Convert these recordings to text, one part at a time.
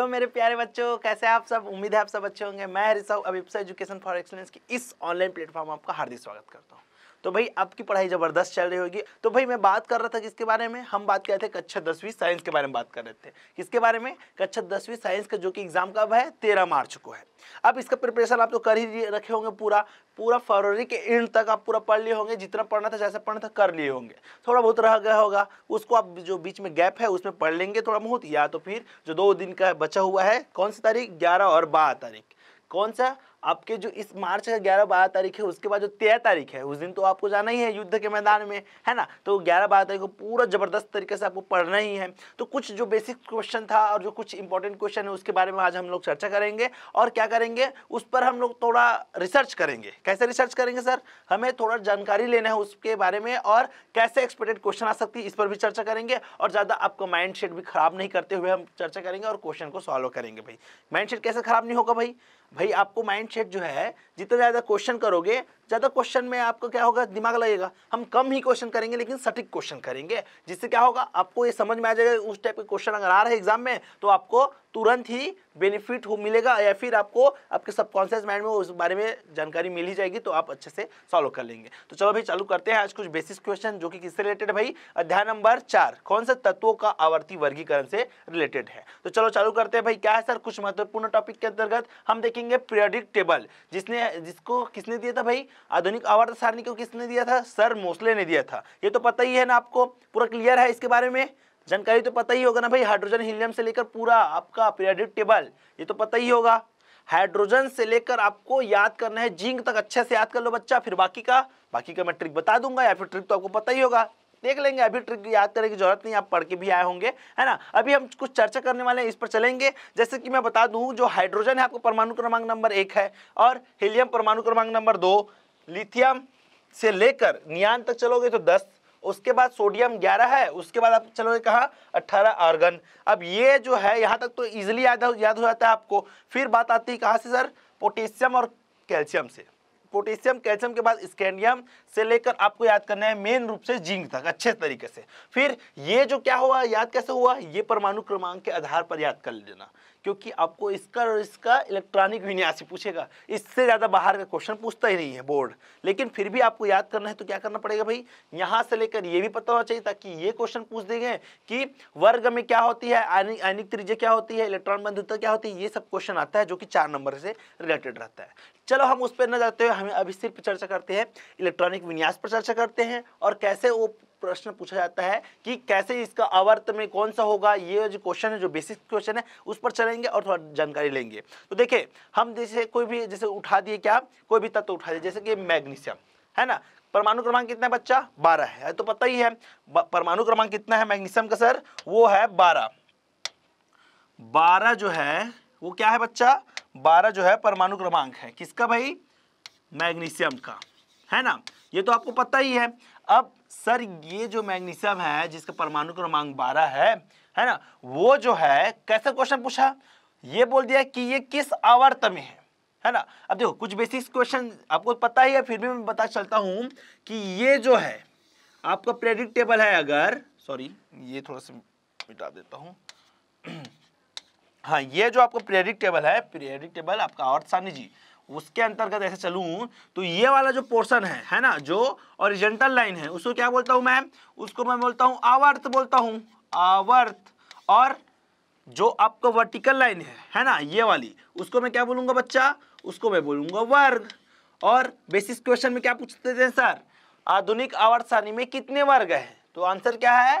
Hello मेरे प्यारे बच्चों कैसे आप सब उम्मीद है आप सब अच्छे होंगे मैं रिसाव अभिप्सा एजुकेशन फॉर एक्सलेंस की इस ऑनलाइन प्लेटफॉर्म आपका हार्दिक स्वागत करता हूँ तो भाई आपकी पढ़ाई ज़बरदस्त चल रही होगी तो भाई मैं बात कर रहा था किसके बारे में हम बात कर रहे थे कक्षा दसवीं साइंस के बारे में बात कर रहे थे किसके बारे में कक्षा दसवीं साइंस का जो कि एग्ज़ाम कब है तेरह मार्च को है अब इसका प्रिपरेशन आप तो कर ही रखे होंगे पूरा पूरा फरवरी के एंड तक आप पूरा पढ़ लिए होंगे जितना पढ़ना था जैसे पढ़ना था कर लिए होंगे थोड़ा बहुत रह गया होगा उसको आप जो बीच में गैप है उसमें पढ़ लेंगे थोड़ा बहुत या तो फिर जो दो दिन का बचा हुआ है कौन सी तारीख ग्यारह और बारह तारीख कौन सा आपके जो इस मार्च का ग्यारह बारह तारीख है उसके बाद जो तेरह तारीख है उस दिन तो आपको जाना ही है युद्ध के मैदान में है ना तो ग्यारह बारह तारीख को पूरा ज़बरदस्त तरीके से आपको पढ़ना ही है तो कुछ जो बेसिक क्वेश्चन था और जो कुछ इंपॉर्टेंट क्वेश्चन है उसके बारे में आज हम लोग चर्चा करेंगे और क्या करेंगे उस पर हम लोग थोड़ा रिसर्च करेंगे कैसे रिसर्च करेंगे सर हमें थोड़ा जानकारी लेना है उसके बारे में और कैसे एक्सपेक्टेड क्वेश्चन आ सकती है इस पर भी चर्चा करेंगे और ज़्यादा आपका माइंड भी ख़राब नहीं करते हुए हम चर्चा करेंगे और क्वेश्चन को सॉल्व करेंगे भाई माइंड कैसे ख़राब नहीं होगा भाई भाई आपको माइंड सेट जो है जितना ज़्यादा क्वेश्चन करोगे ज़्यादा क्वेश्चन में आपको क्या होगा दिमाग लगेगा हम कम ही क्वेश्चन करेंगे लेकिन सटीक क्वेश्चन करेंगे जिससे क्या होगा आपको ये समझ में आ जाएगा उस टाइप के क्वेश्चन अगर आ रहे एग्जाम में तो आपको तुरंत ही बेनिफिट हो मिलेगा या फिर आपको आपके सबकॉन्शियस माइंड में उस बारे में जानकारी मिल ही जाएगी तो आप अच्छे से सॉल्व कर लेंगे तो चलो भाई चालू करते हैं आज कुछ बेसिक क्वेश्चन जो कि किससे रिलेटेड भाई अध्याय नंबर चार कौन से तत्वों का आवर्ती वर्गीकरण से रिलेटेड है तो चलो चालू करते हैं भाई क्या है सर कुछ महत्वपूर्ण टॉपिक के अंतर्गत हम देखेंगे पीरियडिक टेबल जिसने जिसको किसने दिया था भाई आधुनिक आवर्त सारणी को किसने दिया था सर मोसले ने दिया था ये तो पता ही है ना आपको पूरा क्लियर है इसके बारे में जानकारी तो पता ही होगा ना भाई हाइड्रोजन हीलियम से लेकर पूरा आपका पीरियडिक टेबल ये तो पता ही होगा हाइड्रोजन से लेकर आपको याद करना है जिंक तक अच्छे से याद कर लो बच्चा फिर बाकी का बाकी का मैं ट्रिक बता दूंगा या फिर ट्रिक तो आपको पता ही होगा देख लेंगे अभी ट्रिक याद करने की जरूरत नहीं आप पढ़ के भी आए होंगे है ना अभी हम कुछ चर्चा करने वाले हैं इस पर चलेंगे जैसे कि मैं बता दूं जो हाइड्रोजन है आपको परमाणु क्रमांक नंबर एक है और हीलियम परमाणु क्रमांक नंबर दो लिथियम से लेकर नियान तक चलोगे तो दस उसके बाद सोडियम ग्यारह है उसके बाद आप चलोगे कहाँ अट्ठारह आर्गन अब ये जो है यहाँ तक तो ईजिली याद हो याद हो जाता है आपको फिर बात आती है कहाँ से सर पोटेशियम और कैल्शियम से पोटेशियम कैल्शियम के बाद स्कैंडियम से लेकर आपको याद करना है मेन रूप से जिंक तक अच्छे तरीके से फिर ये जो क्या हुआ याद कैसे हुआ ये परमाणु क्रमांक के आधार पर याद कर लेना क्योंकि आपको इसका और इसका इलेक्ट्रॉनिक विन्यास ही पूछेगा इससे ज़्यादा बाहर का क्वेश्चन पूछता ही नहीं है बोर्ड लेकिन फिर भी आपको याद करना है तो क्या करना पड़ेगा भाई यहाँ से लेकर ये भी पता होना चाहिए ताकि ये क्वेश्चन पूछ देंगे कि वर्ग में क्या होती है आयनिक त्रिज्या क्या होती है इलेक्ट्रॉन बंधुता क्या होती है ये सब क्वेश्चन आता है जो कि चार नंबर से रिलेटेड रहता है चलो हम उस पर न जाते हुए हमें अभी सिर्फ चर्चा करते हैं इलेक्ट्रॉनिक विन्यास पर चर्चा करते हैं और कैसे वो प्रश्न पूछा जाता है कि कैसे इसका अवर्त में कौन सा होगा ये जो क्वेश्चन है जो बेसिक क्वेश्चन है उस पर चलेंगे और थोड़ा जानकारी लेंगे तो देखिए हम जैसे कोई भी जैसे उठा दिए क्या कोई भी तत्व उठा दिए जैसे कि मैग्नीशियम है ना परमाणु क्रमांक कितना है बच्चा बारह है तो पता ही है परमाणु क्रमांक कितना है मैग्नीशियम का सर वो है बारह बारह जो है वो क्या है बच्चा बारह जो है परमाणु क्रमांक है किसका भाई मैग्नीशियम का है ना ये तो आपको पता ही है अब सर ये जो मैग्नीशियम है जिसका परमाणु क्रमांक बारह है है ना वो जो है कैसा क्वेश्चन पूछा ये बोल दिया कि ये किस आवर्त में है है ना अब देखो कुछ बेसिक क्वेश्चन आपको पता ही है फिर भी मैं बता चलता हूँ कि ये जो है आपका प्रेडिक्टेबल है अगर सॉरी ये थोड़ा सा मिटा देता हूँ हाँ ये जो आपको पीरियडिक टेबल है पीरियडिक टेबल आपका और सानी जी उसके अंतर्गत ऐसे चलूँ तो ये वाला जो पोर्शन है है ना जो ओरिजेंटल लाइन है उसको क्या बोलता हूँ मैं उसको मैं बोलता हूँ आवर्त बोलता हूँ आवर्त और जो आपका वर्टिकल लाइन है है ना ये वाली उसको मैं क्या बोलूँगा बच्चा उसको मैं बोलूँगा वर्ग और बेसिस क्वेश्चन में क्या पूछते थे सर आधुनिक आवर्त सारणी में कितने वर्ग हैं तो आंसर क्या है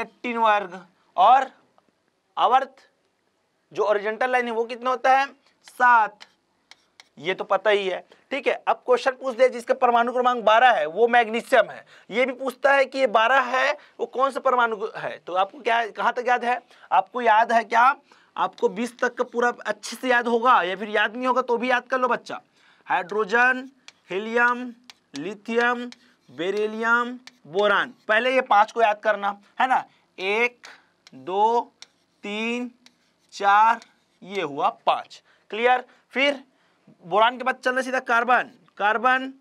एट्टीन वर्ग और आवर्त जो ओरिजेंटल लाइन है वो कितना होता है सात ये तो पता ही है ठीक है अब क्वेश्चन पूछ दिया जिसका परमाणु क्रमांक बारह है वो मैग्नीशियम है ये भी पूछता है कि ये 12 है वो कौन सा परमाणु है तो आपको क्या कहां तक याद है आपको याद है क्या आपको बीस तक का पूरा अच्छे से याद होगा या फिर याद नहीं होगा तो भी याद कर लो बच्चा hydrogen helium lithium beryllium boron पहले ये पांच को याद करना है ना एक दो तीन चार ये हुआ पाँच क्लियर फिर बोरान के बाद चल रहे सीधा carbon carbon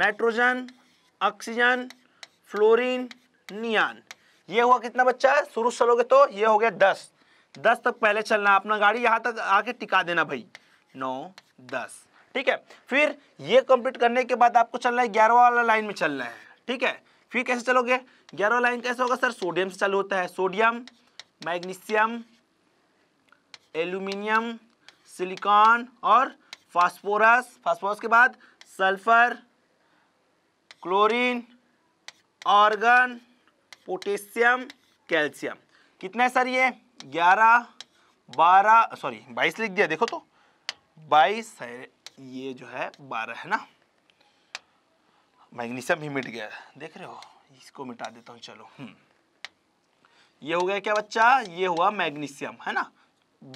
nitrogen oxygen fluorine neon ये हुआ कितना बच्चा शुरू से चलोगे तो ये हो गया दस दस तक पहले चलना अपना गाड़ी यहाँ तक आके टिका देना भाई नौ दस ठीक है फिर ये कंप्लीट करने के बाद आपको चलना है ग्यारह वाला लाइन में चलना है ठीक है फिर कैसे चलोगे ग्यारह लाइन कैसे होगा सर सोडियम से चालू होता है सोडियम मैग्नीशियम एल्यूमिनियम सिलिकॉन और फास्फोरस फास्फोरस के बाद sulphur chlorine argon potassium calcium कितना है सर ये ग्यारह बारह सॉरी बाईस लिख दिया देखो तो बाईस है ये जो है बारह है ना मैग्नीशियम भी मिट गया देख रहे हो इसको मिटा देता हूँ चलो हम्म। ये हो गया क्या बच्चा ये हुआ मैग्नीशियम है ना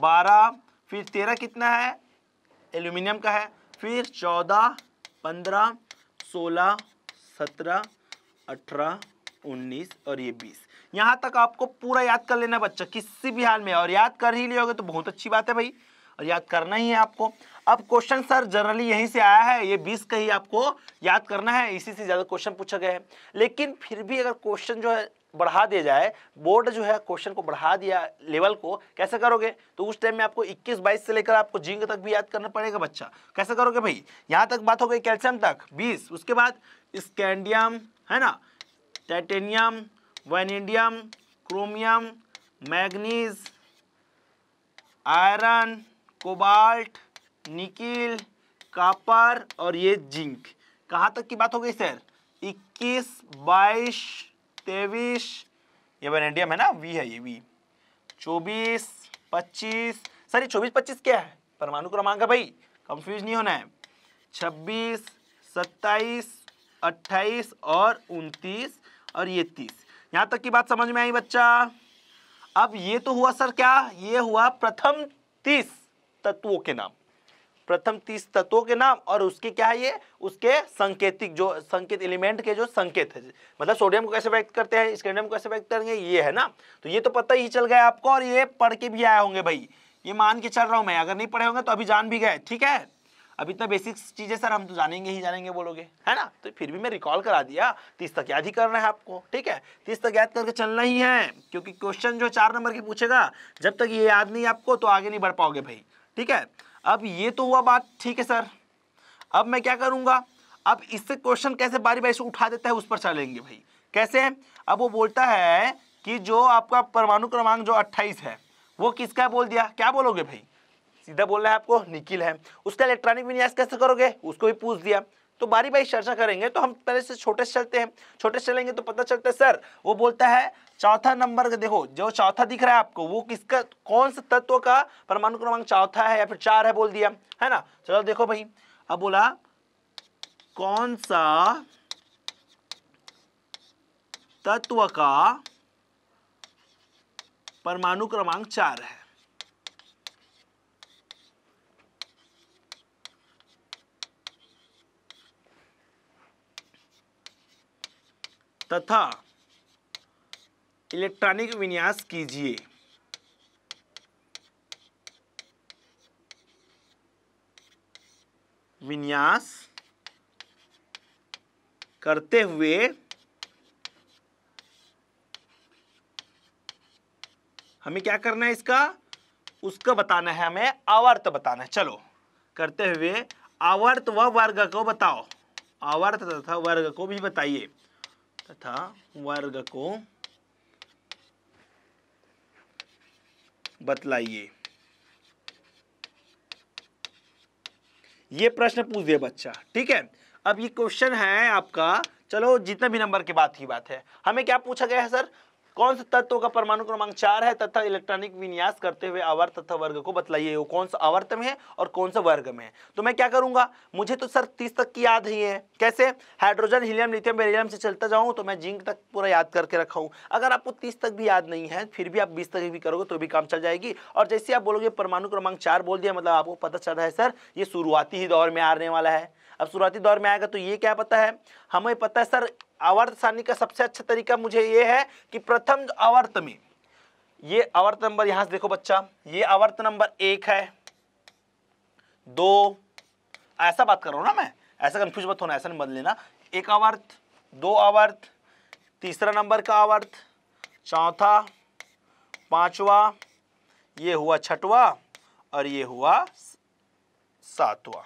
बारह फिर तेरह कितना है एल्यूमिनियम का है फिर चौदह पंद्रह सोलह सत्रह अठारह उन्नीस और ये बीस यहाँ तक आपको पूरा याद कर लेना बच्चा किसी भी हाल में और याद कर ही लियोगे तो बहुत अच्छी बात है भाई और याद करना ही है आपको अब क्वेश्चन सर जनरली यहीं से आया है ये बीस का ही आपको याद करना है इसी से ज़्यादा क्वेश्चन पूछा गया है लेकिन फिर भी अगर क्वेश्चन जो है बढ़ा दिया जाए बोर्ड जो है क्वेश्चन को बढ़ा दिया लेवल को कैसे करोगे तो उस टाइम में आपको 21 22 से लेकर आपको जिंक तक भी याद करना पड़ेगा बच्चा कैसे करोगे भाई यहाँ तक बात हो गई कैल्शियम तक 20 उसके बाद स्कैंडियम है ना titanium vanadium chromium manganese iron cobalt nickel copper और ये जिंक कहाँ तक की बात हो गई सर इक्कीस बाईस तेईस ये वेनेडियम है ना वी है ये वी चौबीस पच्चीस सर ये चौबीस पच्चीस क्या है परमाणु क्रमांक है भाई कंफ्यूज नहीं होना है छब्बीस सत्ताईस अट्ठाईस और उनतीस और ये तीस यहाँ तक की बात समझ में आई बच्चा अब ये तो हुआ सर क्या ये हुआ प्रथम तीस तत्वों के नाम प्रथम तीस तत्वों के नाम और उसके क्या है ये उसके संकेतिक जो संकेत एलिमेंट के जो संकेत है मतलब सोडियम को कैसे व्यक्त करते हैं स्कैंडियम को कैसे व्यक्त करेंगे ये है ना तो ये तो पता ही चल गया आपको और ये पढ़ के भी आए होंगे भाई ये मान के चल रहा हूँ मैं अगर नहीं पढ़े होंगे तो अभी जान भी गए ठीक है अब इतना बेसिक चीज़ें सर हम तो जानेंगे ही जानेंगे बोलोगे है ना तो फिर भी मैं रिकॉल करा दिया तीस तक याद ही करना है आपको ठीक है तीस तक याद करके चलना ही है क्योंकि क्वेश्चन जो चार नंबर के पूछेगा जब तक ये याद नहीं आपको तो आगे नहीं बढ़ पाओगे भाई ठीक है अब ये तो हुआ बात ठीक है सर अब मैं क्या करूँगा अब इससे क्वेश्चन कैसे बारी बारी से उठा देता है उस पर चलेंगे भाई कैसे अब वो बोलता है कि जो आपका परमाणु क्रमांक जो 28 है वो किसका बोल दिया क्या बोलोगे भाई सीधा बोलना है आपको निकिल है उसका इलेक्ट्रॉनिक विन्यास कैसे करोगे उसको भी पूछ दिया तो बारी बारी चर्चा करेंगे तो हम पहले से छोटे से चलते हैं छोटे से चलेंगे तो पता चलता है सर वो बोलता है चौथा नंबर का देखो जो चौथा दिख रहा है आपको वो किसका कौन सा तत्व का परमाणु क्रमांक चौथा है या फिर चार है बोल दिया है ना चलो देखो भाई अब बोला कौन सा तत्व का परमाणु क्रमांक चार है तथा इलेक्ट्रॉनिक विन्यास कीजिए विन्यास करते हुए हमें क्या करना है इसका उसका बताना है हमें आवर्त बताना है चलो करते हुए आवर्त व वर्ग को बताओ आवर्त तथा वर्ग को भी बताइए तथा वर्ग को बतलाइए ये प्रश्न पूछ दे बच्चा ठीक है अब ये क्वेश्चन है आपका चलो जितने भी नंबर की बात की बात है हमें क्या पूछा गया है सर कौन सा तत्व का परमाणु क्रमांक चार है तथा इलेक्ट्रॉनिक विन्यास करते हुए आवर्त तथा वर्ग को बतलाइए वो कौन सा आवर्त में है और कौन सा वर्ग में है तो मैं क्या करूंगा मुझे तो सर तीस तक की याद ही है कैसे हाइड्रोजन हीलियम लिथियम बेरियम से चलता जाऊँ तो मैं जिंक तक पूरा याद करके रखा हूँ अगर आपको तीस तक भी याद नहीं है फिर भी आप बीस तक भी करोगे तो भी काम चल जाएगी और जैसे आप बोलोगे परमाणु क्रमांक चार बोल दिया मतलब आपको पता चल रहा है सर ये शुरुआती ही दौर में आने वाला है अब शुरुआती दौर में आएगा तो ये क्या पता है हमें पता है सर अवर्त सारणी का सबसे अच्छा तरीका मुझे ये है कि प्रथम अवर्त में ये अवर्त नंबर यहां से देखो बच्चा ये अवर्त नंबर एक है दो ऐसा बात कर रहा हूं ना मैं ऐसा कंफ्यूज मत होना ऐसा नहीं बदल लेना एक अवर्त दो अवर्त तीसरा नंबर का अवर्त चौथा पांचवा ये हुआ छठवा और ये हुआ सातवा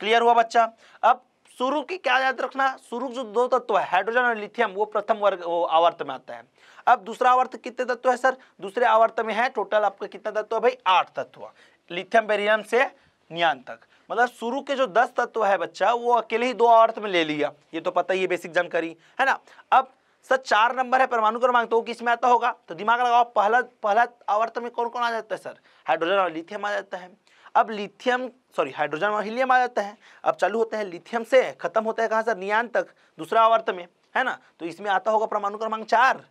क्लियर हुआ बच्चा अब शुरू की क्या याद रखना शुरू जो दो तत्व है हाइड्रोजन और लिथियम वो प्रथम वर्ग वो आवर्त में आता है अब दूसरा आवर्त कितने तत्व है सर दूसरे आवर्त में है टोटल आपका कितना तत्व है भाई आठ तत्व लिथियम बेरियम से नियान तक मतलब शुरू के जो दस तत्व है बच्चा वो अकेले ही दो आवर्त में ले लिया ये तो पता ही है बेसिक जानकारी है ना अब सर चार नंबर है परमाणु क्रमांक तो किसमें आता होगा तो दिमाग लगाओ पहला पहला आवर्त में कौन कौन आ जाता है सर हाइड्रोजन और लिथियम आ जाता है अब लिथियम सॉरी हाइड्रोजन और हीलियम आ जाता है अब चालू होते हैं लिथियम से खत्म होता है कहाँ सर नियान तक दूसरा आवर्त में है ना तो इसमें आता होगा परमाणु क्रमांक चार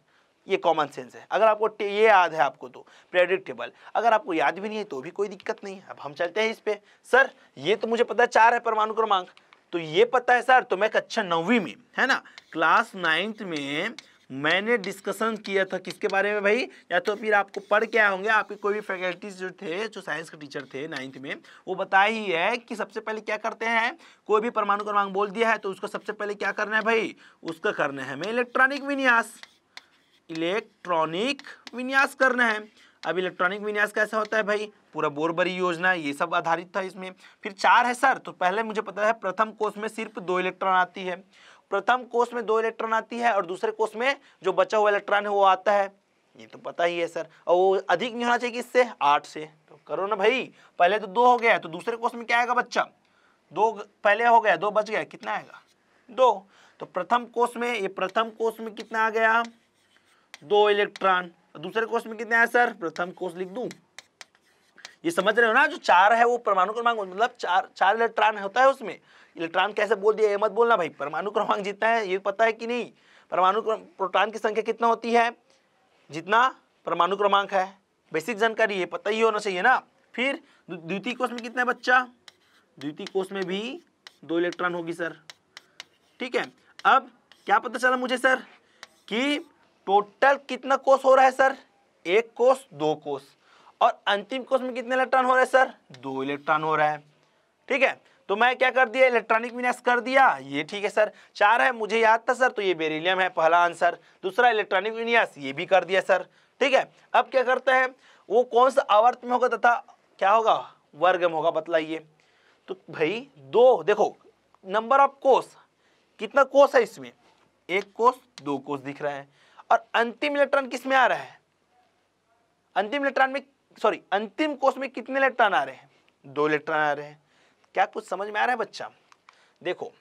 ये कॉमन सेंस है अगर आपको ये याद है आपको तो प्रेडिक्टेबल अगर आपको याद भी नहीं है तो भी कोई दिक्कत नहीं है अब हम चलते हैं इस पर सर ये तो मुझे पता है चार है परमाणु क्रमांक तो ये पता है सर तो मैं कक्षा नौवीं में है ना क्लास नाइन्थ में मैंने डिस्कशन किया था किसके बारे में भाई या तो फिर आपको पढ़ के आए होंगे आपके कोई भी फैकल्टीज जो थे जो साइंस के टीचर थे नाइन्थ में वो बताया ही है कि सबसे पहले क्या करते हैं कोई भी परमाणु क्रमांक बोल दिया है तो उसको सबसे पहले क्या करना है भाई उसका करना है हमें इलेक्ट्रॉनिक विन्यास इलेक्ट्रॉनिक विन्यास करना है अब इलेक्ट्रॉनिक विन्यास कैसा होता है भाई पूरा बोरबरी योजना ये सब आधारित था इसमें फिर चार है सर तो पहले मुझे पता है प्रथम कोष में सिर्फ दो इलेक्ट्रॉन आती है प्रथम कोष में दो इलेक्ट्रॉन आती है और दूसरे कोष में जो बचा हुआ इलेक्ट्रॉन है वो आता है ये तो पता ही है सर और वो अधिक नहीं होना चाहिए किससे आठ से तो करो ना भाई पहले तो दो हो गया तो दूसरे कोष में क्या आएगा बच्चा दो पहले हो गया दो बच गया कितना आएगा दो तो प्रथम कोष में ये प्रथम कोष में कितना आ गया दो इलेक्ट्रॉन दूसरे कोष में कितने आया सर प्रथम कोष लिख दू ये समझ रहे हो ना जो चार है वो परमाणु क्रमांक मतलब चार चार इलेक्ट्रॉन होता है उसमें इलेक्ट्रॉन कैसे बोल दिया ये मत बोलना भाई परमाणु क्रमांक जितना है ये पता है कि नहीं परमाणु प्रोटॉन की संख्या कितना होती है जितना परमाणु क्रमांक है बेसिक जानकारी ये पता ही होना चाहिए ना फिर द्वितीय कोष में कितना है बच्चा द्वितीय कोष में भी दो इलेक्ट्रॉन होगी सर ठीक है अब क्या पता चला मुझे सर कि टोटल कितना कोष हो रहा है सर एक कोष दो कोष और अंतिम कोष में कितने इलेक्ट्रॉन हो रहे हैं सर दो इलेक्ट्रॉन हो रहा है ठीक है तो मैं क्या कर दिया इलेक्ट्रॉनिक विन्यास कर दिया ये ठीक है सर चार है मुझे याद था सर तो ये बेरिलियम है पहला आंसर दूसरा इलेक्ट्रॉनिक विन्यास ये भी कर दिया सर ठीक है अब क्या करते हैं वो कौन सा आवर्त में होगा तथा क्या होगा वर्ग में होगा बतलाइए तो भाई दो देखो नंबर ऑफ कोस कितना कोस है इसमें एक कोस दो कोस दिख रहा है और अंतिम इलेक्ट्रॉन किस में आ रहा है अंतिम इलेक्ट्रॉन में सॉरी अंतिम कोष में कितने इलेक्ट्रॉन आ रहे हैं दो इलेक्ट्रॉन आ रहे हैं क्या कुछ समझ में आ रहा है बच्चा देखो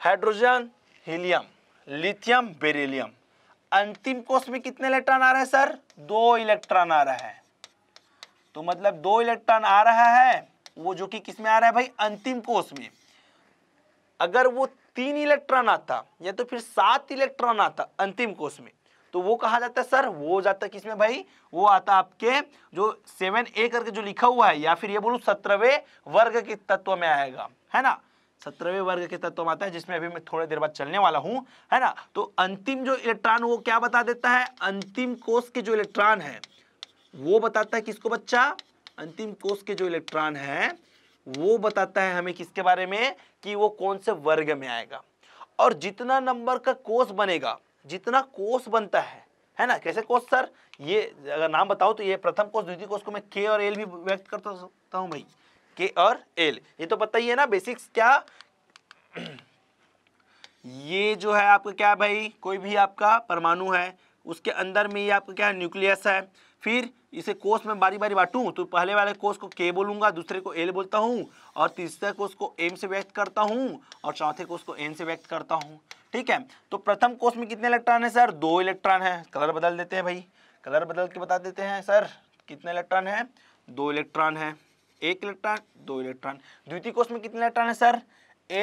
हाइड्रोजन हीलियम लिथियम बेरिलियम अंतिम कोष में कितने इलेक्ट्रॉन आ रहे हैं सर दो इलेक्ट्रॉन आ रहा है तो मतलब दो इलेक्ट्रॉन आ रहा है वो जो कि किसमें आ रहा है भाई अंतिम कोष में अगर वो तीन इलेक्ट्रॉन आता या तो फिर सात इलेक्ट्रॉन आता अंतिम कोष में तो वो कहा जाता है सर वो जाता है किसमें भाई वो आता आपके जो सेवन ए करके जो लिखा हुआ है या फिर ये बोलू सत्रहवे वर्ग के तत्व में आएगा है ना सत्रहवे वर्ग के तत्व में आता है जिसमें अभी मैं थोड़ी देर बाद चलने वाला हूँ है ना तो अंतिम जो इलेक्ट्रॉन वो क्या बता देता है अंतिम कोष के जो इलेक्ट्रॉन है वो बताता है किसको बच्चा अंतिम कोष के जो इलेक्ट्रॉन है वो बताता है हमें किसके बारे में कि वो कौन से वर्ग में आएगा और जितना नंबर का कोष बनेगा जितना कोष बनता है है ना कैसे कोष सर ये अगर नाम बताओ तो ये प्रथम कोष द्वितीय कोष को मैं के और एल भी व्यक्त कर सकता हूँ भाई के और एल ये तो पता ही है ना बेसिक्स क्या ये जो है आपका क्या भाई कोई भी आपका परमाणु है उसके अंदर में ये आपका क्या न्यूक्लियस है फिर इसे कोष में बारी बारी बांटूँ तो पहले वाले कोष को के बोलूंगा दूसरे को एल बोलता हूँ और तीसरे कोष को एम से व्यक्त करता हूँ और चौथे कोष को एन से व्यक्त करता हूँ ठीक है तो प्रथम कोष में कितने इलेक्ट्रॉन है सर दो इलेक्ट्रॉन है कलर बदल देते हैं भाई कलर बदल के बता देते हैं सर कितने इलेक्ट्रॉन है दो इलेक्ट्रॉन है एक इलेक्ट्रॉन दो इलेक्ट्रॉन द्वितीय कोष में कितने इलेक्ट्रॉन है सर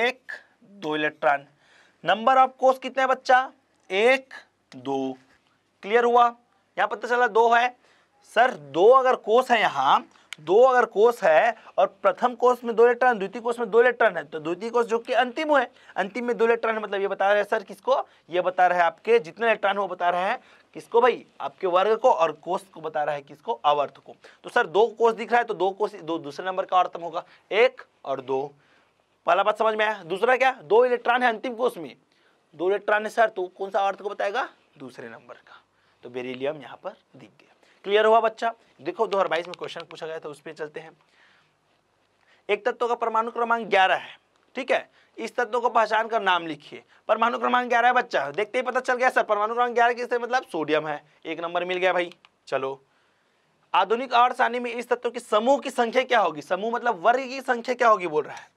एक दो इलेक्ट्रॉन नंबर ऑफ कोष कितने बच्चा एक दो क्लियर हुआ यहाँ पता चला दो है सर दो अगर कोष है यहाँ दो अगर कोष है और प्रथम कोष में दो इलेक्ट्रॉन द्वितीय कोष में दो इलेक्ट्रॉन है तो द्वितीय कोष जो कि अंतिम है अंतिम में दो इलेक्ट्रॉन है मतलब ये बता रहे हैं सर किसको ये बता रहे हैं आपके जितने इलेक्ट्रॉन है वो बता रहे हैं किसको भाई आपके वर्ग को और कोष को बता रहा है किसको अवर्थ को तो सर दो कोष दिख रहा है तो दो कोष दो दूसरे नंबर का अर्थम होगा एक और दो पहला बात समझ में आया दूसरा क्या दो इलेक्ट्रॉन है अंतिम कोष में दो इलेक्ट्रॉन है सर तो कौन सा अर्थ को बताएगा दूसरे नंबर का तो बेरिलियम यहाँ पर दिख गया क्लियर हुआ बच्चा देखो 2022 में क्वेश्चन पूछा गया था उस पर चलते हैं एक तत्व का परमाणु क्रमांक ग्यारह है ठीक है इस तत्व को पहचान कर नाम लिखिए परमाणु क्रमांक ग्यारह है बच्चा देखते ही पता चल गया सर परमाणु क्रमांक ग्यारह किस मतलब सोडियम है एक नंबर मिल गया भाई चलो आधुनिक और सानी में इस तत्व के समूह की संख्या क्या होगी समूह मतलब वर्ग की संख्या क्या होगी बोल रहा है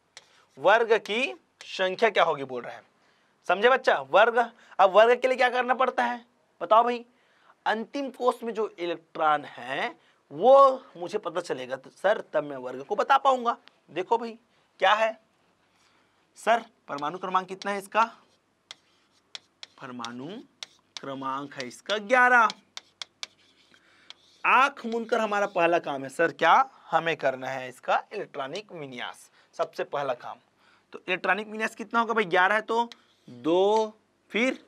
वर्ग की संख्या क्या होगी बोल रहा है समझे बच्चा वर्ग अब वर्ग के लिए क्या करना पड़ता है बताओ भाई अंतिम कोष में जो इलेक्ट्रॉन है वो मुझे पता चलेगा तो सर तब मैं वर्ग को बता पाऊंगा देखो भाई क्या है सर परमाणु क्रमांक कितना है इसका परमाणु क्रमांक है इसका ग्यारह आंख मुनकर हमारा पहला काम है सर क्या हमें करना है इसका इलेक्ट्रॉनिक विन्यास सबसे पहला काम तो इलेक्ट्रॉनिक विन्यास कितना होगा भाई ग्यारह है तो दो फिर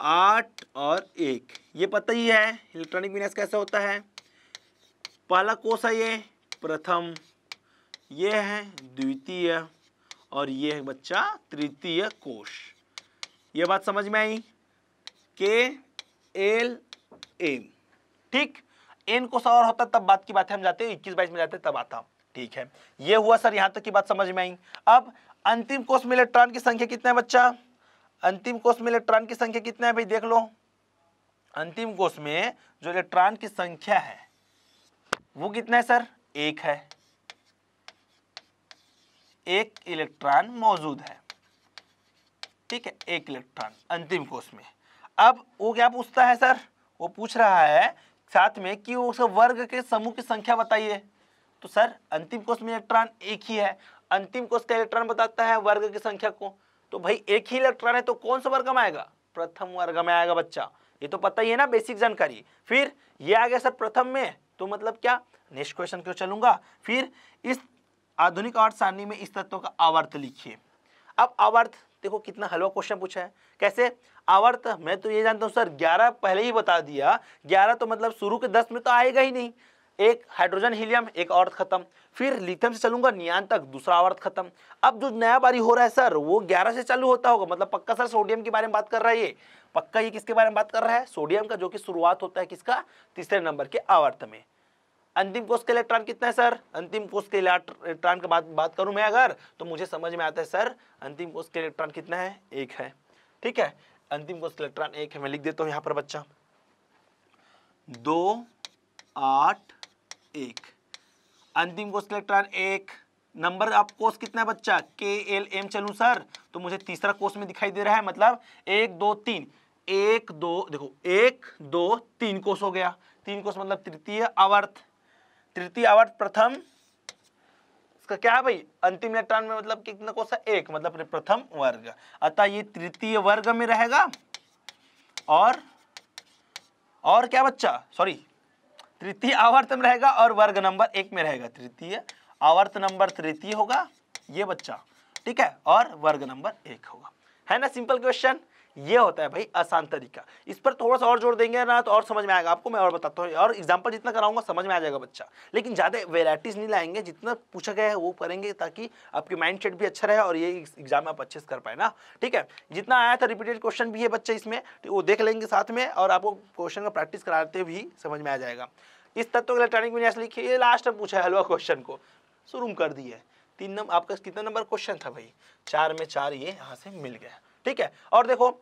आठ और एक ये पता ही है इलेक्ट्रॉनिक विन्यास कैसा होता है पहला कोष है ये प्रथम ये है द्वितीय और ये है बच्चा तृतीय कोष ये बात समझ में आई के एल एम ठीक एन कोष और होता तब बात की बात है हम जाते हैं इक्कीस बाईस में जाते तब आता ठीक है ये हुआ सर यहां तक तो की बात समझ में आई अब अंतिम कोष में इलेक्ट्रॉन की संख्या कितना है बच्चा अंतिम कोष में इलेक्ट्रॉन की संख्या कितना है भाई देख लो अंतिम कोष में जो इलेक्ट्रॉन की संख्या है वो कितना है सर एक है एक इलेक्ट्रॉन मौजूद है ठीक है एक इलेक्ट्रॉन अंतिम कोष में अब वो क्या पूछता है सर वो पूछ रहा है साथ में कि उस वर्ग के समूह की संख्या बताइए तो सर अंतिम कोष में इलेक्ट्रॉन एक ही है अंतिम कोष का इलेक्ट्रॉन बताता है वर्ग की संख्या को तो भाई एक ही इलेक्ट्रॉन है तो कौन सा वर्ग में आएगा प्रथम वर्ग में आएगा बच्चा ये तो पता ही है ना बेसिक जानकारी फिर ये आ गया सर प्रथम में तो मतलब क्या नेक्स्ट क्वेश्चन क्यों चलूंगा फिर इस आधुनिक आर्थ सारणी में इस तत्व का आवर्त लिखिए अब आवर्त देखो कितना हलवा क्वेश्चन पूछा है कैसे आवर्त मैं तो ये जानता हूँ सर ग्यारह पहले ही बता दिया ग्यारह तो मतलब शुरू के दस में तो आएगा ही नहीं एक हाइड्रोजन हीलियम एक औरत खत्म फिर लिथियम से चलूंगा नियान तक दूसरा औरत खत्म अब जो नया बारी हो रहा है सर वो ग्यारह से चालू होता होगा मतलब पक्का सर सोडियम के बारे में बात कर रहा है ये पक्का ये किसके बारे में बात कर रहा है सोडियम का जो कि शुरुआत होता है किसका तीसरे नंबर के आवर्त में अंतिम कोष के इलेक्ट्रॉन कितना है सर अंतिम कोष के इलेक्ट्रॉन की बात बात करूं मैं अगर तो मुझे समझ में आता है सर अंतिम कोष के इलेक्ट्रॉन कितना है एक है ठीक है अंतिम कोष के इलेक्ट्रॉन एक है मैं लिख देता हूं यहां पर बच्चा दो आठ एक अंतिम कोष इलेक्ट्रॉन एक नंबर आप कोष कितना बच्चा के एल एम चलू सर तो मुझे तीसरा कोष में दिखाई दे रहा है मतलब एक दो तीन एक दो देखो एक दो तीन कोष हो गया तीन कोष मतलब तृतीय अवर्त तृतीय अवर्त प्रथम इसका क्या है भाई अंतिम इलेक्ट्रॉन में मतलब कितना कोष है एक मतलब प्रथम वर्ग अतः ये तृतीय वर्ग में रहेगा और और क्या बच्चा सॉरी तृतीय आवर्त में रहेगा और वर्ग नंबर एक में रहेगा तृतीय आवर्त नंबर तृतीय होगा ये बच्चा ठीक है और वर्ग नंबर एक होगा है ना सिंपल क्वेश्चन ये होता है भाई आसान तरीका इस पर थोड़ा सा और जोर देंगे ना तो और समझ में आएगा आपको मैं और बताता हूँ और एग्जाम्पल जितना कराऊंगा समझ में आ जाएगा बच्चा लेकिन ज़्यादा वेराइटीज़ नहीं लाएंगे जितना पूछा गया है वो करेंगे ताकि आपके माइंड सेट भी अच्छा रहे और ये एग्जाम आप अच्छे से कर पाए ना ठीक है जितना आया था रिपीटेड क्वेश्चन भी है बच्चे इसमें तो वो देख लेंगे साथ में और आपको क्वेश्चन का प्रैक्टिस कराते भी समझ में आ जाएगा इस तत्व इलेक्ट्रॉनिक विन्यास लिखिए लास्ट में पूछा है हलवा क्वेश्चन को शुरू कर दिए तीन नंबर आपका कितना नंबर क्वेश्चन था भाई चार में चार ये यहाँ से मिल गया ठीक है और देखो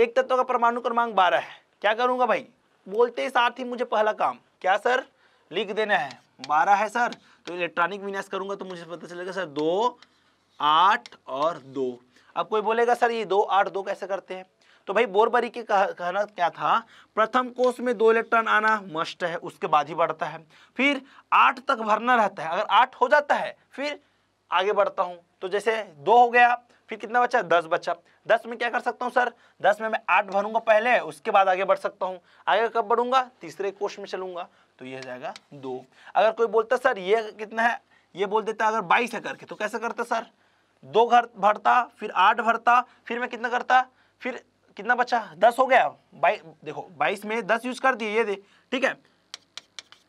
एक तत्व का परमाणु क्रमांक बारह है क्या करूंगा भाई बोलते ही साथ ही मुझे पहला काम क्या सर लिख देना है बारह है सर तो इलेक्ट्रॉनिक विन्यास करूंगा तो मुझे पता चलेगा सर दो आठ और दो अब कोई बोलेगा सर ये दो आठ दो कैसे करते हैं तो भाई बोरबरी के कह, कहना क्या था प्रथम कोष में दो इलेक्ट्रॉन आना मस्ट है उसके बाद ही बढ़ता है फिर आठ तक भरना रहता है अगर आठ हो जाता है फिर आगे बढ़ता हूँ तो जैसे दो हो गया फिर कितना बचा दस बचा दस में क्या कर सकता हूँ सर दस में मैं आठ भरूंगा पहले उसके बाद आगे बढ़ सकता हूँ आगे कब बढ़ूंगा तीसरे कोर्स में चलूंगा तो यह हो जाएगा दो अगर कोई बोलता सर ये कितना है ये बोल देता अगर बाईस है करके तो कैसे करता सर दो घर भरता फिर आठ भरता फिर मैं कितना करता फिर कितना बचा दस हो गया बाई देखो बाईस में दस यूज कर दिए ये दे ठीक है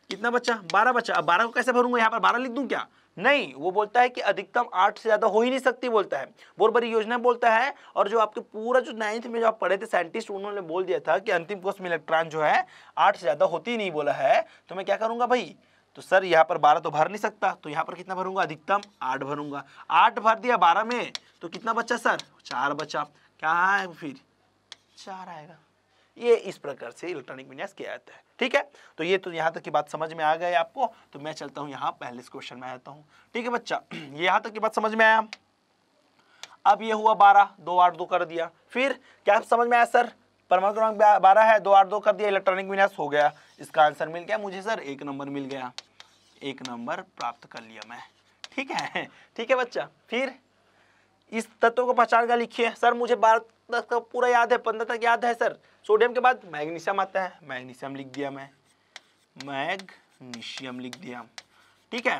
कितना बच्चा बारह बच्चा अब बारह को कैसे भरूंगा यहाँ पर बारह लिख दूँ क्या नहीं वो बोलता है कि अधिकतम आठ से ज़्यादा हो ही नहीं सकती बोलता है बोरबरी योजना बोलता है और जो आपके पूरा जो नाइन्थ में जो आप पढ़े थे साइंटिस्ट उन्होंने बोल दिया था कि अंतिम कोष में इलेक्ट्रॉन जो है आठ से ज़्यादा होती नहीं बोला है तो मैं क्या करूँगा भाई तो सर यहाँ पर बारह तो भर नहीं सकता तो यहाँ पर कितना भरूंगा अधिकतम आठ भरूंगा आठ भर दिया बारह में तो कितना बच्चा सर चार बच्चा क्या है फिर चार आएगा ये इस प्रकार से इलेक्ट्रॉनिक विन्यास किया जाता है ठीक है तो ये तो यहाँ तक की बात समझ में आ गए आपको तो मैं चलता हूँ यहाँ पहले इस क्वेश्चन में आता हूँ ठीक है बच्चा यहाँ तक की बात समझ में आया अब ये हुआ बारह दो आठ दो कर दिया फिर क्या समझ में आया सर परमाणु क्रमांक बारह है दो आठ दो कर दिया इलेक्ट्रॉनिक विन्यास हो गया इसका आंसर मिल गया मुझे सर एक नंबर मिल गया एक नंबर प्राप्त कर लिया मैं ठीक है ठीक है बच्चा फिर इस तत्व को पहचान का लिखिए सर मुझे बारह तक का पूरा याद है पंद्रह तक याद है सर सोडियम के बाद मैग्नीशियम आता है मैग्नीशियम लिख दिया मैं मैग्नीशियम लिख दिया ठीक है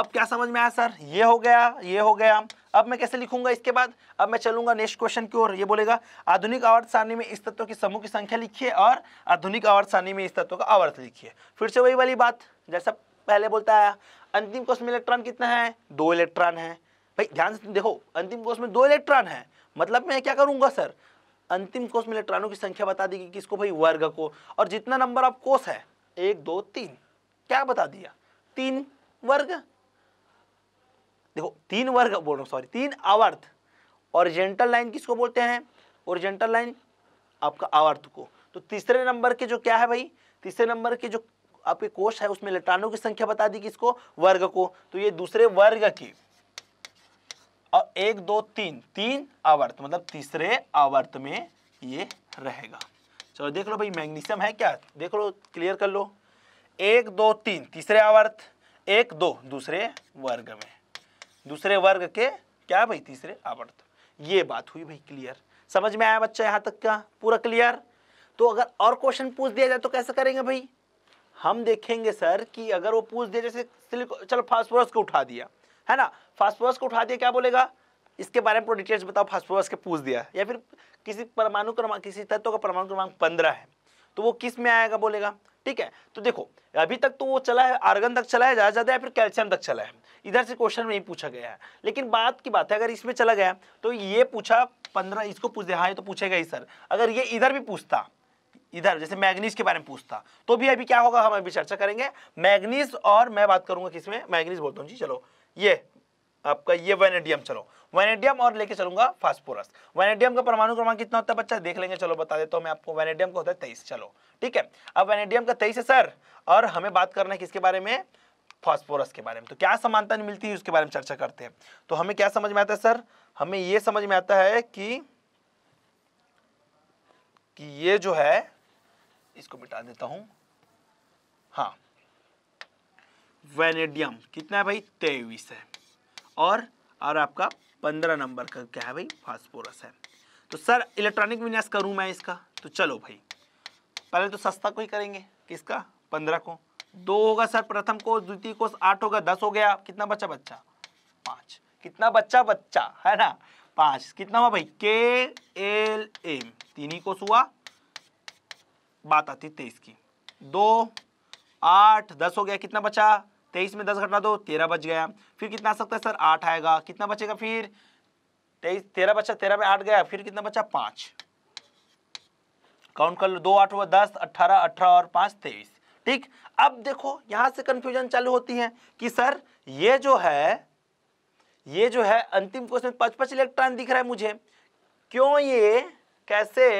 अब क्या समझ में आया सर ये हो गया ये हो गया अब मैं कैसे लिखूंगा इसके बाद अब मैं चलूंगा नेक्स्ट क्वेश्चन की ओर ये बोलेगा आधुनिक आवर्त सारणी में इस तत्व की समूह की संख्या लिखिए और आधुनिक आवर्त सारणी में इस तत्व का आवर्त लिखिए फिर से वही वाली बात जैसा पहले बोलता है अंतिम कोष में इलेक्ट्रॉन कितना है दो इलेक्ट्रॉन है भाई ध्यान से देखो अंतिम कोष में दो इलेक्ट्रॉन है मतलब मैं क्या करूंगा सर अंतिम कोष में इलेक्ट्रॉनों की संख्या बता दी कि इसको भाई वर्ग को और जितना नंबर ऑफ कोष है एक दो तीन क्या बता दिया तीन वर्ग देखो तीन वर्ग बोल रहा हूँ सॉरी तीन आवर्त ओरिजेंटल लाइन किसको बोलते हैं ओरिजेंटल लाइन आपका आवर्त को तो तीसरे नंबर के जो क्या है भाई तीसरे नंबर के जो आपके कोष है उसमें इलेक्ट्रॉनों की संख्या बता दी किसको वर्ग को तो ये दूसरे वर्ग की और एक दो तीन तीन आवर्त मतलब तीसरे आवर्त में ये रहेगा चलो देख लो भाई मैग्नीशियम है क्या देख लो क्लियर कर लो एक दो तीन तीसरे आवर्त एक दो दूसरे वर्ग में दूसरे वर्ग के क्या भाई तीसरे आवर्त ये बात हुई भाई क्लियर समझ में आया बच्चा यहाँ तक का पूरा क्लियर तो अगर और क्वेश्चन पूछ दिया जाए तो कैसे करेंगे भाई हम देखेंगे सर कि अगर वो पूछ दिया जैसे चलो फास्फोरस को उठा दिया है ना फास्फोरस को उठा दिया क्या बोलेगा इसके बारे में पूरा डिटेल्स बताओ फास्फोरस के पूछ दिया या फिर किसी परमाणु क्रमांक किसी तत्व का परमाणु क्रमांक पंद्रह है तो वो किस में आएगा बोलेगा ठीक है तो देखो अभी तक तो वो चला है आर्गन तक चला है ज़्यादा ज़्यादा या फिर कैल्शियम तक चला है इधर से क्वेश्चन में ही पूछा गया है लेकिन बात की बात है अगर इसमें चला गया तो ये पूछा पंद्रह इसको पूछ दे हाँ ये तो पूछेगा ही सर अगर ये इधर भी पूछता इधर जैसे मैग्नीज के बारे में पूछता तो भी अभी क्या होगा हम अभी चर्चा करेंगे मैग्नीज और मैं बात करूंगा किसमें मैग्नीज बोलता हूँ जी चलो ये आपका ये वेनेडियम चलो वेनेडियम और लेके चलूंगा फास्फोरस वेनेडियम का परमाणु क्रमांक कितना होता है बच्चा देख लेंगे चलो बता देता तो हूँ मैं आपको वेनेडियम का होता है तेईस चलो ठीक है अब वेनेडियम का तेईस है सर और हमें बात करना है किसके बारे में फास्फोरस के बारे में तो क्या समानता मिलती है उसके बारे में चर्चा करते हैं तो हमें क्या समझ में आता है सर हमें ये समझ में आता है कि कि ये जो है इसको मिटा देता हूं हाँ वेनेडियम कितना है भाई तेईस है और और आपका पंद्रह नंबर का क्या है भाई फास्फोरस है तो सर इलेक्ट्रॉनिक विन्यास करूँ मैं इसका तो चलो भाई पहले तो सस्ता को ही करेंगे किसका पंद्रह को दो होगा सर प्रथम कोष द्वितीय को आठ होगा दस हो गया कितना बच्चा बच्चा पाँच कितना बच्चा बच्चा है ना पाँच कितना हुआ भाई के एल एम तीन ही कोस हुआ बात आती तेईस की दो आठ दस हो गया कितना बचा तेईस में दस घटा दो तेरह बच गया फिर कितना आ सकता है सर आठ आएगा कितना बचेगा फिर तेईस तेरह बच्चा तेरह में आठ गया फिर कितना बचा पांच काउंट कर लो दो आठ हुआ दस अट्ठारह अठारह और पांच तेईस ठीक अब देखो यहां से कंफ्यूजन चालू होती है कि सर ये जो है ये जो है अंतिम क्वेश्चन में पाँच पाँच इलेक्ट्रॉन दिख रहा है मुझे क्यों ये कैसे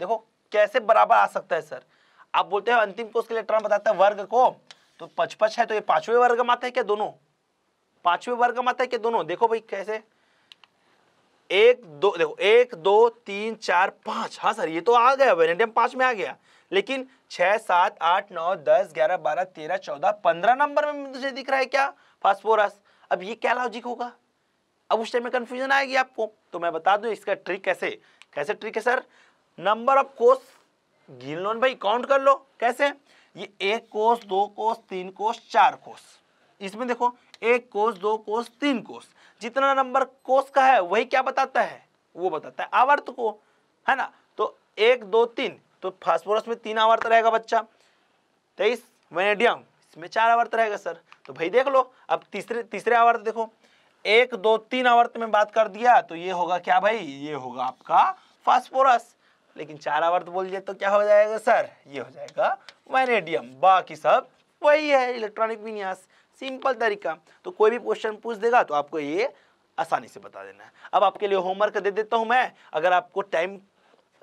देखो कैसे बराबर आ सकता है सर आप बोलते हो अंतिम कोष के इलेक्ट्रॉन बताता है वर्ग को तो पचपच है तो ये पांचवें वर्ग में है क्या दोनों पांचवें वर्ग मत है क्या दोनों देखो भाई कैसे एक दो देखो एक दो तीन चार पांच हाँ सर ये तो आ गया वेनेडियम पांच में आ गया लेकिन छह सात आठ नौ दस ग्यारह बारह तेरह चौदह पंद्रह नंबर में मुझे दिख रहा है क्या फास्फोरस अब ये क्या लॉजिक होगा अब उस टाइम में कंफ्यूजन आएगी आपको तो मैं बता दू इसका ट्रिक कैसे कैसे ट्रिक है सर नंबर ऑफ कोर्स गिन लो भाई काउंट कर लो कैसे ये एक कोष दो कोष तीन कोष चार कोष इसमें देखो एक कोष दो कोष तीन कोष जितना नंबर कोष का है वही क्या बताता है वो बताता है आवर्त को है ना तो एक दो तीन तो फास्फोरस में तीन आवर्त रहेगा बच्चा तेईस वेनेडियम इसमें चार आवर्त रहेगा सर तो भाई देख लो अब तीसरे तीसरे आवर्त देखो एक दो तीन आवर्त में बात कर दिया तो ये होगा क्या भाई ये होगा आपका फास्फोरस लेकिन चार आवर्त तो बोलिए तो क्या हो जाएगा सर ये हो जाएगा वैनेडियम बाकी सब वही है इलेक्ट्रॉनिक विन्यास सिंपल तरीका तो कोई भी क्वेश्चन पूछ देगा तो आपको ये आसानी से बता देना है अब आपके लिए होमवर्क दे देता हूँ मैं अगर आपको टाइम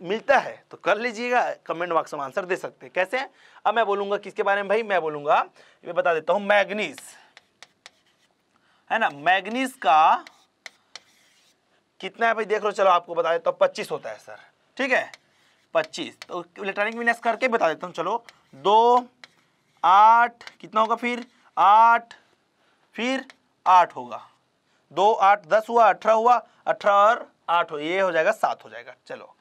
मिलता है तो कर लीजिएगा कमेंट बॉक्स में आंसर दे सकते हैं कैसे अब मैं बोलूंगा किसके बारे में भाई मैं बोलूंगा मैं बता देता हूँ मैग्नीस है ना मैग्नीस का कितना है भाई देख लो चलो आपको बता देता हूँ पच्चीस होता है सर ठीक है पच्चीस तो इलेक्ट्रॉनिक मीनस करके बता देता हूँ चलो दो आठ कितना होगा फिर आठ फिर आठ होगा दो आठ दस हुआ अठारह हुआ अठारह और आठ हो ये हो जाएगा सात हो जाएगा चलो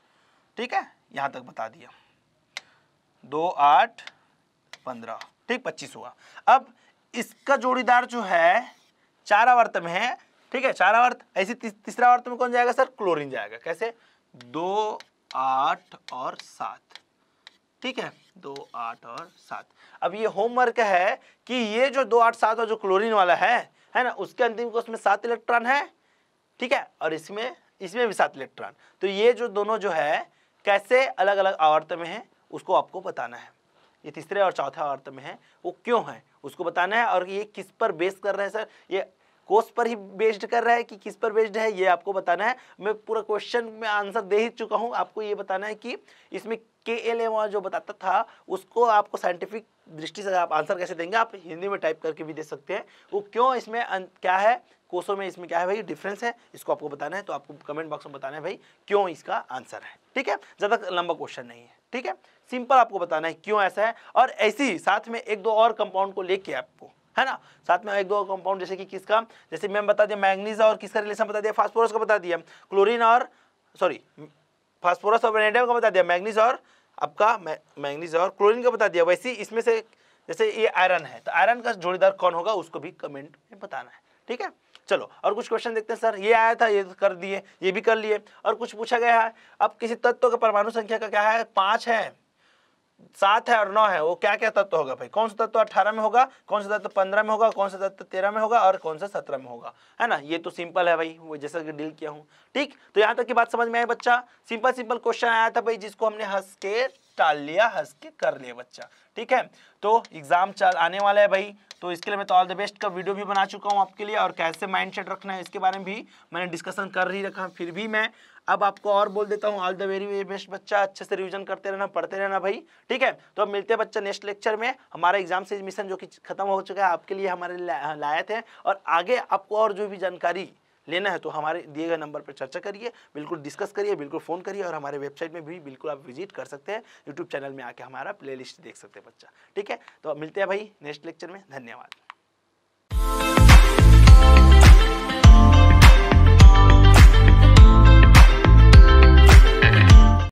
ठीक है यहाँ तक बता दिया दो आठ पंद्रह ठीक पच्चीस हुआ अब इसका जोड़ीदार जो है चारावर्त में है ठीक है चारावर्त ऐसे तीसरा वर्त में कौन जाएगा सर क्लोरीन जाएगा कैसे दो आठ और सात ठीक है दो आठ और सात अब ये होमवर्क है कि ये जो दो आठ सात और जो क्लोरीन वाला है है ना उसके अंतिम कोष में सात इलेक्ट्रॉन है ठीक है और इसमें इसमें भी सात इलेक्ट्रॉन तो ये जो दोनों जो है कैसे अलग अलग आवर्त में है उसको आपको बताना है ये तीसरे और चौथे आवर्त में है वो क्यों है उसको बताना है और ये किस पर बेस कर रहे हैं सर ये कोर्स पर ही बेस्ड कर रहा है कि किस पर बेस्ड है ये आपको बताना है मैं पूरा क्वेश्चन में आंसर दे ही चुका हूँ आपको ये बताना है कि इसमें के एल एम जो बताता था उसको आपको साइंटिफिक दृष्टि से आप आंसर कैसे देंगे आप हिंदी में टाइप करके भी दे सकते हैं वो क्यों इसमें अं, क्या है कोर्सों में इसमें क्या है भाई डिफरेंस है इसको आपको बताना है तो आपको कमेंट बॉक्स में बताना है भाई क्यों इसका आंसर है ठीक है ज़्यादा लंबा क्वेश्चन नहीं है ठीक है सिंपल आपको बताना है क्यों ऐसा है और ऐसे ही साथ में एक दो और कंपाउंड को लेके आपको है ना साथ में एक दो कंपाउंड जैसे कि किसका जैसे मैम बता दिया मैग्नीज और किसका रिलेशन बता दिया फास्फोरस का बता दिया क्लोरीन और सॉरी फास्फोरस और वेनेडियम का बता दिया मैग्नीज और आपका मैग्नीज और क्लोरीन का बता दिया वैसे इसमें से जैसे ये आयरन है तो आयरन का जोड़ीदार कौन होगा उसको भी कमेंट में बताना है ठीक है चलो और कुछ क्वेश्चन देखते हैं सर ये आया था ये तो कर दिए ये भी कर लिए और कुछ पूछा गया है अब किसी तत्व का परमाणु संख्या का क्या है पाँच है सात है और नौ है वो क्या क्या तत्व होगा भाई कौन सा तत्व अठारह में होगा कौन सा तत्व पंद्रह में होगा कौन सा तत्व तेरह में होगा और कौन सा सत्रह में होगा है ना ये तो सिंपल है भाई वो जैसा कि डील किया हूँ ठीक तो यहाँ तक की बात समझ में आई बच्चा सिंपल सिंपल क्वेश्चन आया था भाई जिसको हमने हंस के टाल लिया हंस के कर लिया बच्चा ठीक है तो एग्जाम चल आने वाला है भाई तो इसके लिए मैं तो ऑल द बेस्ट का वीडियो भी बना चुका हूँ आपके लिए और कैसे माइंड रखना है इसके बारे में भी मैंने डिस्कशन कर ही रखा फिर भी मैं अब आपको और बोल देता हूँ all the very very best बच्चा अच्छे से रिविजन करते रहना पढ़ते रहना भाई ठीक है तो अब मिलते हैं बच्चा नेक्स्ट लेक्चर में हमारा एग्जाम से मिशन जो कि खत्म हो चुका है आपके लिए हमारे लाए थे और आगे आपको और जो भी जानकारी लेना है तो हमारे दिए गए नंबर पर चर्चा करिए बिल्कुल डिस्कस करिए बिल्कुल फ़ोन करिए और हमारे वेबसाइट में भी बिल्कुल आप विजिट कर सकते हैं यूट्यूब चैनल में आके हमारा प्लेलिस्ट देख सकते हैं बच्चा ठीक है तो मिलते हैं भाई नेक्स्ट लेक्चर में धन्यवाद